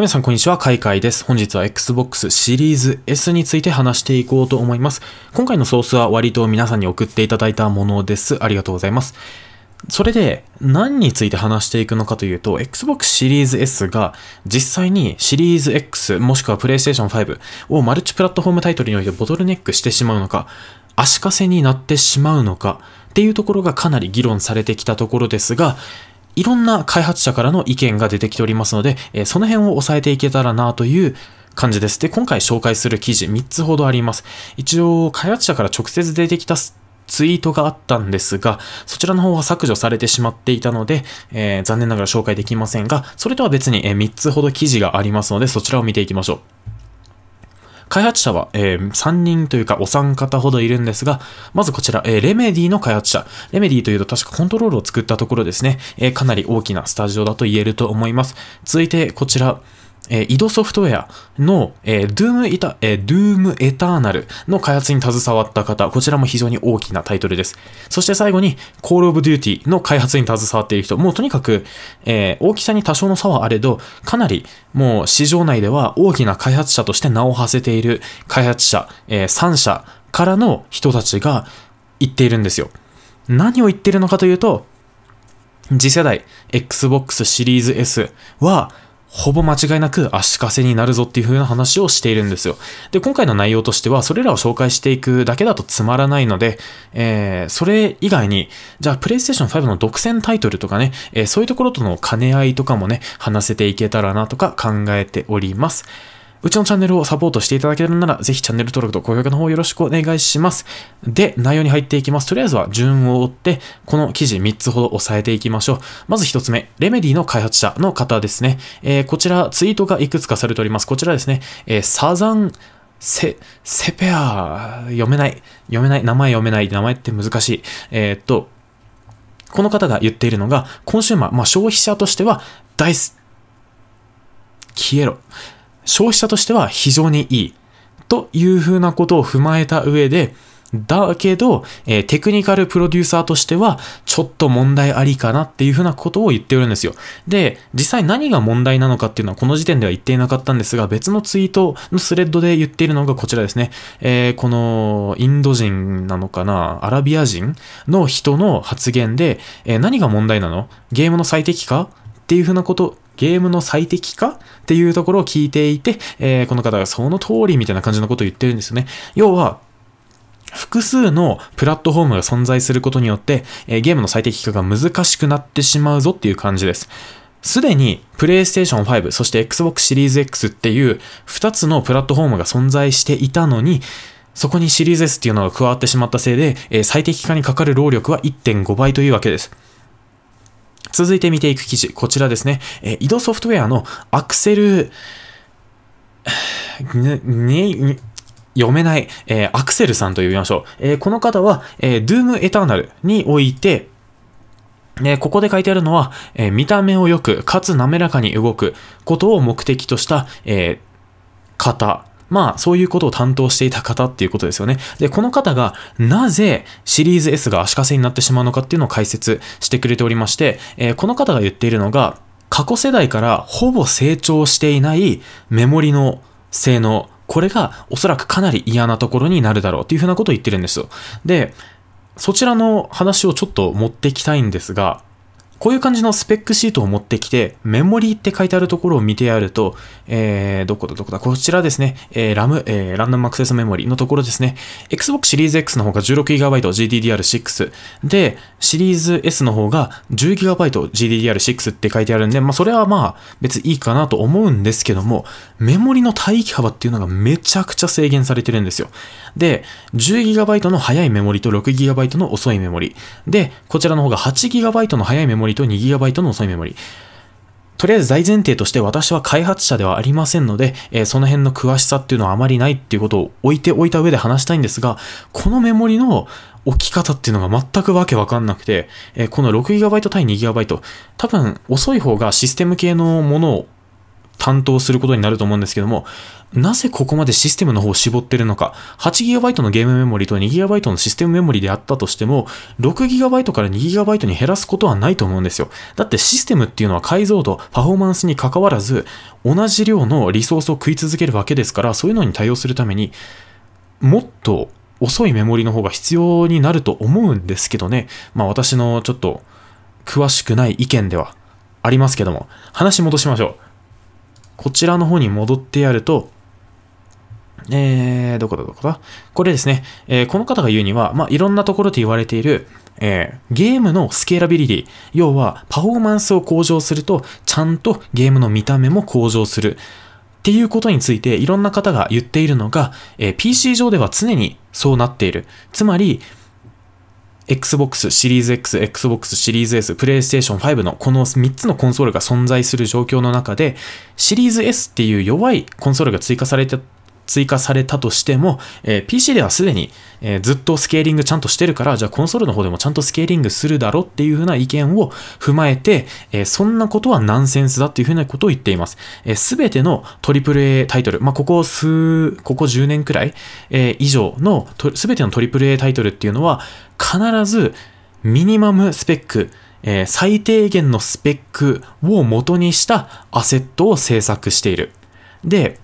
皆さん、こんにちは。カイカイです。本日は Xbox シリーズ S について話していこうと思います。今回のソースは割と皆さんに送っていただいたものです。ありがとうございます。それで、何について話していくのかというと、Xbox シリーズ S が実際にシリーズ X もしくは PlayStation 5をマルチプラットフォームタイトルにおいてボトルネックしてしまうのか、足かせになってしまうのかっていうところがかなり議論されてきたところですが、いろんな開発者からの意見が出てきておりますので、えその辺を押さえていけたらなという感じです。で、今回紹介する記事3つほどあります。一応、開発者から直接出てきたツイートがあったんですが、そちらの方は削除されてしまっていたので、えー、残念ながら紹介できませんが、それとは別に3つほど記事がありますので、そちらを見ていきましょう。開発者は、えー、3人というかお三方ほどいるんですが、まずこちら、えー、レメディの開発者。レメディというと確かコントロールを作ったところですね、えー、かなり大きなスタジオだと言えると思います。続いてこちら、えー、井戸ソフトウェアの、えー、ゥーム m イタえー、ムエターナルの開発に携わった方、こちらも非常に大きなタイトルです。そして最後にコールオブデューティの開発に携わっている人、もうとにかく、えー、大きさに多少の差はあれど、かなりもう市場内では大きな開発者として名を馳せている開発者、えー、3社からの人たちが言っているんですよ。何を言ってるのかというと、次世代 Xbox シリーズ S はほぼ間違いなく足かせになるぞっていう風な話をしているんですよ。で、今回の内容としては、それらを紹介していくだけだとつまらないので、えー、それ以外に、じゃあ、PlayStation 5の独占タイトルとかね、えー、そういうところとの兼ね合いとかもね、話せていけたらなとか考えております。うちのチャンネルをサポートしていただけるなら、ぜひチャンネル登録と高評価の方よろしくお願いします。で、内容に入っていきます。とりあえずは順を追って、この記事3つほど押さえていきましょう。まず1つ目、レメディの開発者の方ですね。えー、こちら、ツイートがいくつかされております。こちらですね、えー、サザン、セ、セペア、読めない、読めない、名前読めない、名前って難しい。えー、っと、この方が言っているのが、コンシューマー、まあ、消費者としては、イス、消えろ。消費者としては非常にいいというふうなことを踏まえた上で、だけど、えー、テクニカルプロデューサーとしては、ちょっと問題ありかなっていうふうなことを言っておるんですよ。で、実際何が問題なのかっていうのはこの時点では言っていなかったんですが、別のツイートのスレッドで言っているのがこちらですね。えー、この、インド人なのかな、アラビア人の人の発言で、えー、何が問題なのゲームの最適化っていうふうなことゲームの最適化っていうところを聞いていて、えー、この方がその通りみたいな感じのことを言ってるんですよね。要は、複数のプラットフォームが存在することによって、えー、ゲームの最適化が難しくなってしまうぞっていう感じです。すでに PlayStation 5、そして Xbox シリーズ X っていう2つのプラットフォームが存在していたのに、そこにシリーズ S っていうのが加わってしまったせいで、えー、最適化にかかる労力は1.5倍というわけです。続いて見ていく記事、こちらですね。え移動ソフトウェアのアクセル、読めない、えー、アクセルさんと呼びましょう。えー、この方は、えー、ドゥームエターナルにおいて、ね、ここで書いてあるのは、えー、見た目をよく、かつ滑らかに動くことを目的とした、えー、方まあ、そういうことを担当していた方っていうことですよね。で、この方がなぜシリーズ S が足かせになってしまうのかっていうのを解説してくれておりまして、えー、この方が言っているのが、過去世代からほぼ成長していないメモリの性能、これがおそらくかなり嫌なところになるだろうっていうふうなことを言ってるんですよ。で、そちらの話をちょっと持ってきたいんですが、こういう感じのスペックシートを持ってきて、メモリーって書いてあるところを見てやると、えー、どこだどこだ、こちらですね、えー、ラム、えー、ランダムアクセスメモリーのところですね、Xbox シリーズ X の方が 16GB GDDR6 で、シリーズ S の方が 10GB GDDR6 って書いてあるんで、まあそれはまあ別にいいかなと思うんですけども、メモリの帯域幅っていうのがめちゃくちゃ制限されてるんですよ。で、10GB の速いメモリと 6GB の遅いメモリ。で、こちらの方が 8GB の速いメモリリと 2GB の遅いメモリ。とりあえず大前提として私は開発者ではありませんので、えー、その辺の詳しさっていうのはあまりないっていうことを置いておいた上で話したいんですが、このメモリの置き方っていうのが全くわけわかんなくて、えー、この 6GB 対 2GB、多分遅い方がシステム系のものを担当することになると思うんですけども、なぜここまでシステムの方を絞ってるのか、8GB のゲームメモリと 2GB のシステムメモリであったとしても、6GB から 2GB に減らすことはないと思うんですよ。だってシステムっていうのは解像度、パフォーマンスに関わらず、同じ量のリソースを食い続けるわけですから、そういうのに対応するために、もっと遅いメモリの方が必要になると思うんですけどね。まあ私のちょっと詳しくない意見ではありますけども、話戻しましょう。こちらの方に戻ってやると、えー、どこだどこだこれですね、えー、この方が言うには、まあ、いろんなところで言われている、えー、ゲームのスケーラビリティ、要はパフォーマンスを向上すると、ちゃんとゲームの見た目も向上する。っていうことについていろんな方が言っているのが、えー、PC 上では常にそうなっている。つまり、Xbox シリーズ X、Xbox シリーズ S、PlayStation 5のこの3つのコンソールが存在する状況の中で、シリーズ S っていう弱いコンソールが追加されて追加されたとしても、えー、PC ではすでに、えー、ずっとスケーリングちゃんとしてるから、じゃあコンソールの方でもちゃんとスケーリングするだろっていうふうな意見を踏まえて、えー、そんなことはナンセンスだっていうふうなことを言っています。す、え、べ、ての AAA タイトル、まあ、ここ数、ここ10年くらい、えー、以上のすべての AAA タイトルっていうのは、必ずミニマムスペック、えー、最低限のスペックを元にしたアセットを制作している。で、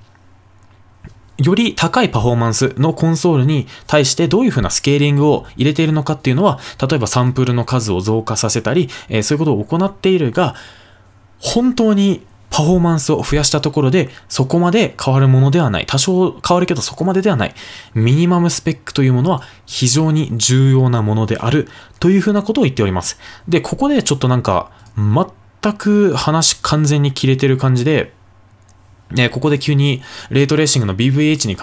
より高いパフォーマンスのコンソールに対してどういうふうなスケーリングを入れているのかっていうのは、例えばサンプルの数を増加させたり、えー、そういうことを行っているが、本当にパフォーマンスを増やしたところで、そこまで変わるものではない。多少変わるけどそこまでではない。ミニマムスペックというものは非常に重要なものである。というふうなことを言っております。で、ここでちょっとなんか、全く話完全に切れてる感じで、ね、ここで急にレートレーシングの BVH に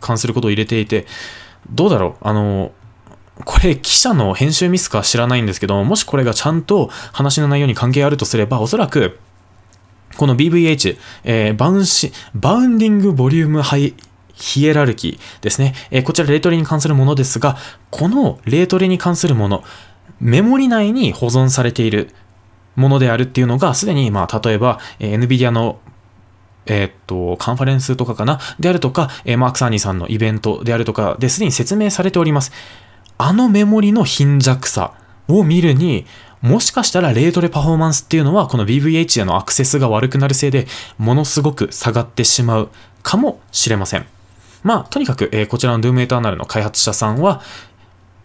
関することを入れていて、どうだろうあの、これ記者の編集ミスか知らないんですけどもしこれがちゃんと話の内容に関係あるとすればおそらくこの BVH、えー、バウンシバウンディングボリュームハイヒエラルキーですね、えー、こちらレートレに関するものですがこのレートレに関するものメモリ内に保存されているものであるっていうのがすでにまあ例えば、えー、NVIDIA のえっと、カンファレンスとかかなであるとか、えー、マーク・サーニーさんのイベントであるとかですでに説明されております。あのメモリの貧弱さを見るに、もしかしたらレートレパフォーマンスっていうのはこの BVH へのアクセスが悪くなるせいでものすごく下がってしまうかもしれません。まあ、とにかく、えー、こちらの Doom e t e ナルの開発者さんは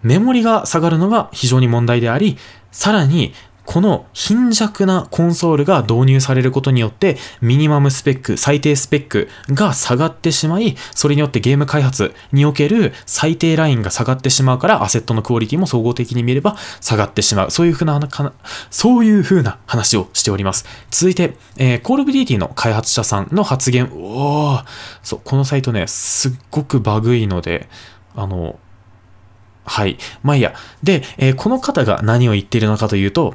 メモリが下がるのが非常に問題であり、さらにこの貧弱なコンソールが導入されることによって、ミニマムスペック、最低スペックが下がってしまい、それによってゲーム開発における最低ラインが下がってしまうから、アセットのクオリティも総合的に見れば下がってしまう。そういうふうな、そういうふうな話をしております。続いて、えー、コールオブデーティの開発者さんの発言。おー、そう、このサイトね、すっごくバグいので、あの、はい。まあいいや。で、えー、この方が何を言っているのかというと、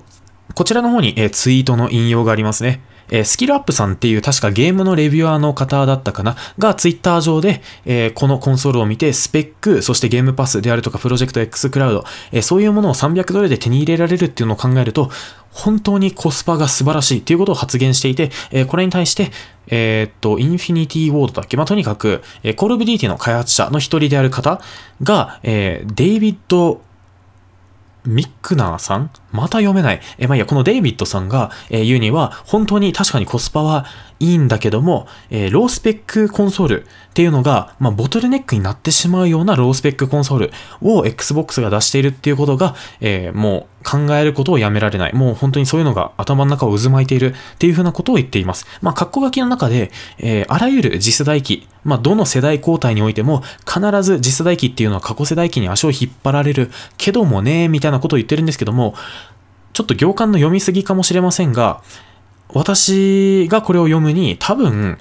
こちらの方に、えー、ツイートの引用がありますね。えー、スキルアップさんっていう確かゲームのレビュアーの方だったかながツイッター上で、えー、このコンソールを見てスペック、そしてゲームパスであるとかプロジェクト X クラウド、えー、そういうものを300ドルで手に入れられるっていうのを考えると、本当にコスパが素晴らしいっていうことを発言していて、えこれに対して、えっと、インフィニティウォードだっけまあ、とにかく、えコールオブディティの開発者の一人である方が、えデイビッド・ミックナーさんまた読めない。え、まあ、いや、このデイビッドさんが、えー、言うには、本当に確かにコスパはいいんだけども、えー、ロースペックコンソールっていうのが、まあ、ボトルネックになってしまうようなロースペックコンソールを Xbox が出しているっていうことが、えー、もう考えることをやめられない。もう本当にそういうのが頭の中を渦巻いているっていうふうなことを言っています。まあ、括弧書きの中で、えー、あらゆる次世代機、まあ、どの世代交代においても、必ず次世代機っていうのは過去世代機に足を引っ張られるけどもね、みたいなことを言ってるんですけども、ちょっと行間の読みすぎかもしれませんが、私がこれを読むに多分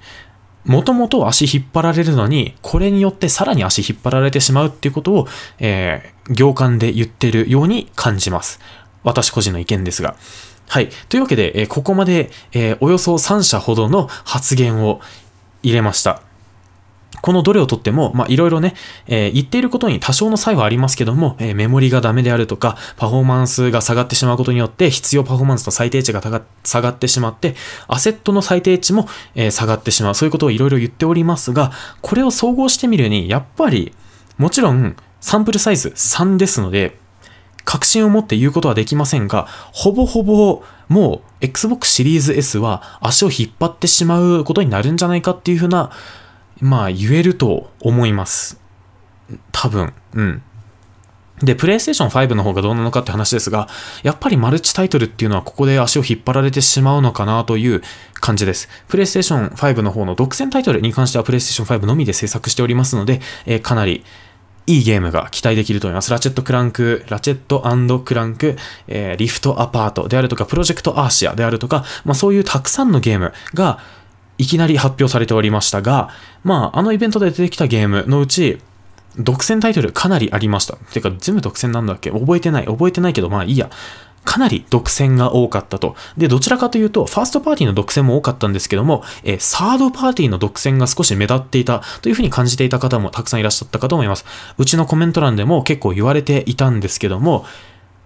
もともと足引っ張られるのに、これによってさらに足引っ張られてしまうっていうことを、えー、行間で言ってるように感じます。私個人の意見ですが。はい。というわけで、えー、ここまで、えー、およそ3社ほどの発言を入れました。このどれをとっても、まあ、いろいろね、えー、言っていることに多少の差はありますけども、えー、メモリがダメであるとか、パフォーマンスが下がってしまうことによって、必要パフォーマンスの最低値が下がってしまって、アセットの最低値も、えー、下がってしまう。そういうことをいろいろ言っておりますが、これを総合してみるに、やっぱり、もちろん、サンプルサイズ3ですので、確信を持って言うことはできませんが、ほぼほぼもう Xbox シリーズ S は足を引っ張ってしまうことになるんじゃないかっていうふうなまあ言えると思います。多分。うん。で、プレイステーション5の方がどうなのかって話ですが、やっぱりマルチタイトルっていうのはここで足を引っ張られてしまうのかなという感じです。プレイステーション5の方の独占タイトルに関してはプレイステーション5のみで制作しておりますので、えー、かなりいいゲームが期待できると思います。ラチェットクランク、ラチェットクランク、えー、リフトアパートであるとか、プロジェクトアーシアであるとか、まあそういうたくさんのゲームが、いきなり発表されておりましたが、まあ、あのイベントで出てきたゲームのうち、独占タイトルかなりありました。てか、全部独占なんだっけ覚えてない。覚えてないけど、まあいいや。かなり独占が多かったと。で、どちらかというと、ファーストパーティーの独占も多かったんですけども、えー、サードパーティーの独占が少し目立っていたというふうに感じていた方もたくさんいらっしゃったかと思います。うちのコメント欄でも結構言われていたんですけども、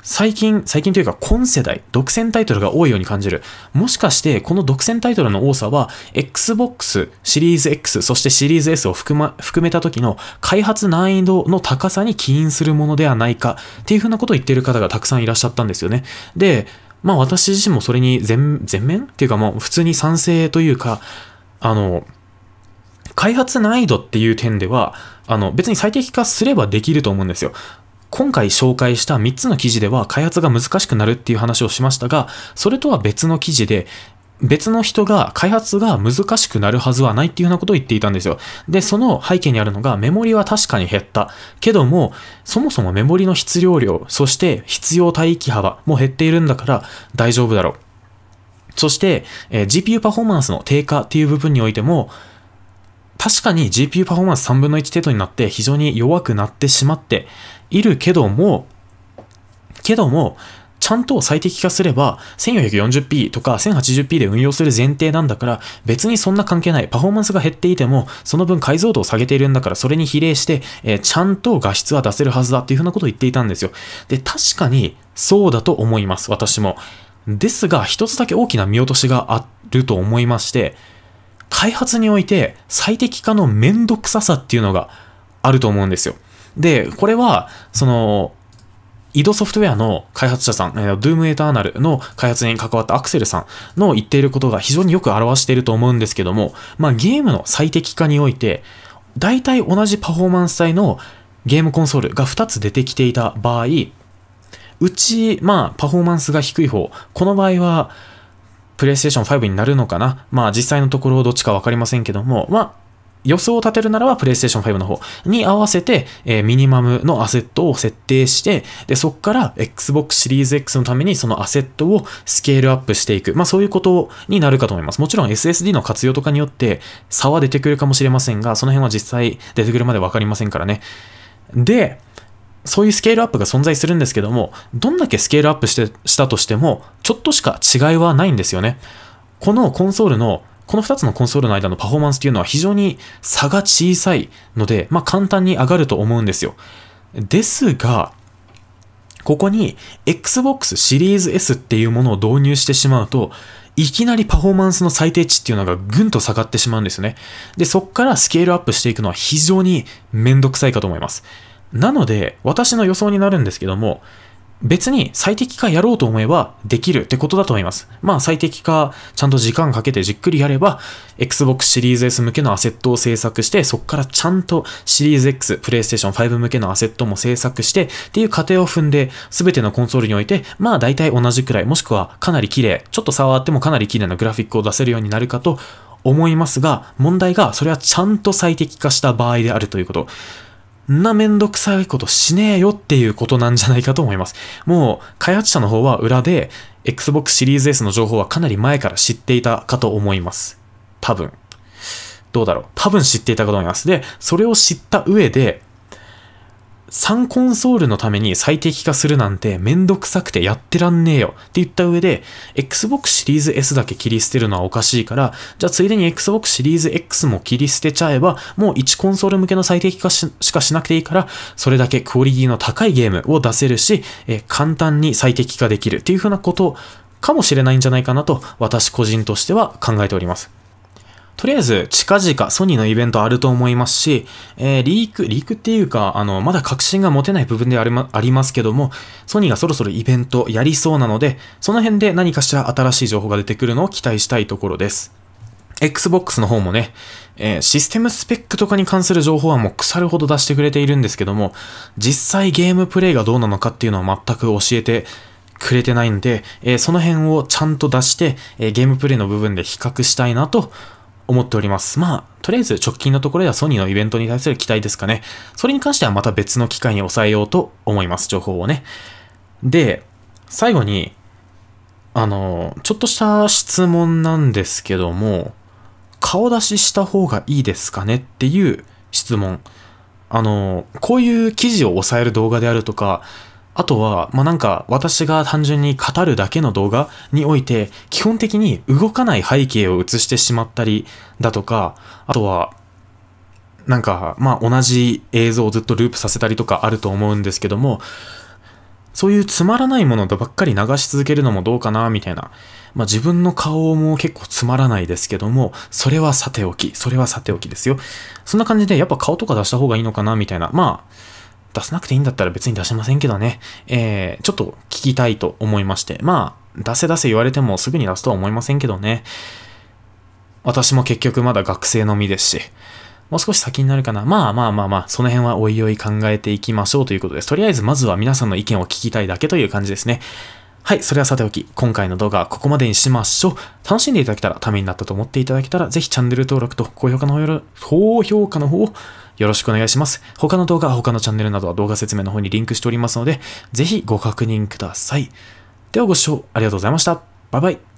最近、最近というか今世代、独占タイトルが多いように感じる。もしかしてこの独占タイトルの多さは、Xbox シリーズ X、そしてシリーズ S を含,、ま、含めた時の開発難易度の高さに起因するものではないかっていうふうなことを言ってる方がたくさんいらっしゃったんですよね。で、まあ私自身もそれに全全面っていうかもう普通に賛成というか、あの、開発難易度っていう点では、あの別に最適化すればできると思うんですよ。今回紹介した3つの記事では開発が難しくなるっていう話をしましたが、それとは別の記事で、別の人が開発が難しくなるはずはないっていうようなことを言っていたんですよ。で、その背景にあるのがメモリは確かに減った。けども、そもそもメモリの質量量、そして必要帯域幅も減っているんだから大丈夫だろう。そして、えー、GPU パフォーマンスの低下っていう部分においても、確かに GPU パフォーマンス3分の1程度になって非常に弱くなってしまっているけども、けども、ちゃんと最適化すれば 1440p とか 1080p で運用する前提なんだから別にそんな関係ないパフォーマンスが減っていてもその分解像度を下げているんだからそれに比例して、えー、ちゃんと画質は出せるはずだっていうふうなことを言っていたんですよで確かにそうだと思います私もですが一つだけ大きな見落としがあると思いまして開発において最適化のめんどくささっていうのがあると思うんですよ。で、これは、その、井戸ソフトウェアの開発者さん、ゥー、Doom Eternal の開発に関わったアクセルさんの言っていることが非常によく表していると思うんですけども、まあ、ゲームの最適化において、大体同じパフォーマンス帯のゲームコンソールが2つ出てきていた場合、うち、まあ、パフォーマンスが低い方、この場合は、プレイステーション5になるのかなまあ実際のところどっちかわかりませんけども、まあ予想を立てるならば、プレイステーション5の方に合わせて、えー、ミニマムのアセットを設定して、で、そこから Xbox シリーズ X のためにそのアセットをスケールアップしていく。まあ、そういうことになるかと思います。もちろん SSD の活用とかによって差は出てくるかもしれませんが、その辺は実際出てくるまでわかりませんからね。で、そういうスケールアップが存在するんですけども、どんだけスケールアップしてしたとしても、ちょっとしか違いはないんですよね。このコンソールの、この2つのコンソールの間のパフォーマンスっていうのは非常に差が小さいので、まあ簡単に上がると思うんですよ。ですが、ここに Xbox シリーズ S っていうものを導入してしまうと、いきなりパフォーマンスの最低値っていうのがぐんと下がってしまうんですよね。で、そこからスケールアップしていくのは非常にめんどくさいかと思います。なので、私の予想になるんですけども、別に最適化やろうと思えばできるってことだと思います。まあ最適化ちゃんと時間かけてじっくりやれば Xbox シリーズ S 向けのアセットを制作してそこからちゃんとシリーズ X、PlayStation 5向けのアセットも制作してっていう過程を踏んで全てのコンソールにおいてまあ大体同じくらいもしくはかなり綺麗ちょっと触ってもかなり綺麗なグラフィックを出せるようになるかと思いますが問題がそれはちゃんと最適化した場合であるということ。んなめんどくさいことしねえよっていうことなんじゃないかと思います。もう、開発者の方は裏で、Xbox シリーズ S の情報はかなり前から知っていたかと思います。多分。どうだろう。多分知っていたかと思います。で、それを知った上で、3コンソールのために最適化するなんてめんどくさくてやってらんねえよって言った上で、Xbox シリーズ S だけ切り捨てるのはおかしいから、じゃあついでに Xbox シリーズ X も切り捨てちゃえば、もう1コンソール向けの最適化しかしなくていいから、それだけクオリティの高いゲームを出せるし、え簡単に最適化できるっていうふうなことかもしれないんじゃないかなと私個人としては考えております。とりあえず近々ソニーのイベントあると思いますし、えー、リーク、リークっていうか、あの、まだ確信が持てない部分であり,、ま、ありますけども、ソニーがそろそろイベントやりそうなので、その辺で何かしら新しい情報が出てくるのを期待したいところです。Xbox の方もね、えー、システムスペックとかに関する情報はもう腐るほど出してくれているんですけども、実際ゲームプレイがどうなのかっていうのは全く教えてくれてないんで、えー、その辺をちゃんと出して、えー、ゲームプレイの部分で比較したいなと思っております。まあ、とりあえず直近のところではソニーのイベントに対する期待ですかね。それに関してはまた別の機会に抑えようと思います、情報をね。で、最後に、あの、ちょっとした質問なんですけども、顔出しした方がいいですかねっていう質問。あの、こういう記事を抑える動画であるとか、あとは、まあ、なんか私が単純に語るだけの動画において、基本的に動かない背景を映してしまったりだとか、あとは、なんか、まあ、同じ映像をずっとループさせたりとかあると思うんですけども、そういうつまらないものばっかり流し続けるのもどうかな、みたいな。まあ、自分の顔も結構つまらないですけども、それはさておき、それはさておきですよ。そんな感じで、やっぱ顔とか出した方がいいのかな、みたいな。まあ、出さなくていいんだったら別に出しませんけどね、えー、ちょっと聞きたいと思いまして、まあ、出せ出せ言われてもすぐに出すとは思いませんけどね、私も結局まだ学生の身ですし、もう少し先になるかな。まあまあまあまあ、その辺はおいおい考えていきましょうということです。とりあえずまずは皆さんの意見を聞きたいだけという感じですね。はい、それはさておき、今回の動画はここまでにしましょう。楽しんでいただけたら、ためになったと思っていただけたら、ぜひチャンネル登録と高評価の方よろ、高評価の方をよろしくお願いします。他の動画、他のチャンネルなどは動画説明の方にリンクしておりますので、ぜひご確認ください。ではご視聴ありがとうございました。バイバイ。